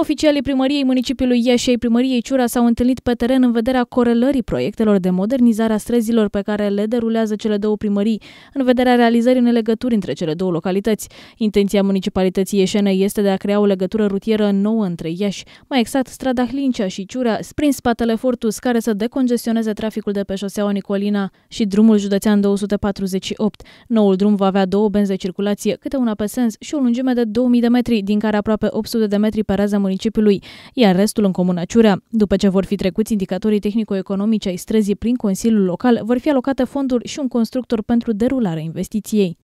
Oficialii primăriei municipiului Iași și ai primăriei Ciura s-au întâlnit pe teren în vederea corelării proiectelor de modernizare a străzilor pe care le derulează cele două primării, în vederea realizării unei legături între cele două localități. Intenția municipalității ieșene este de a crea o legătură rutieră nouă între Iași, mai exact strada Hlincea și Ciura, prin spatele Fortus, care să decongestioneze traficul de pe șoseaua Nicolina și drumul județean 248. Noul drum va avea două benzi de circulație, câte una pe sens și o lungime de 2000 de metri, din care aproape 800 de metri pe rază municipiului, iar restul în Comuna Ciurea. După ce vor fi trecuți indicatorii tehnico-economice ai străzii prin Consiliul Local, vor fi alocate fonduri și un constructor pentru derularea investiției.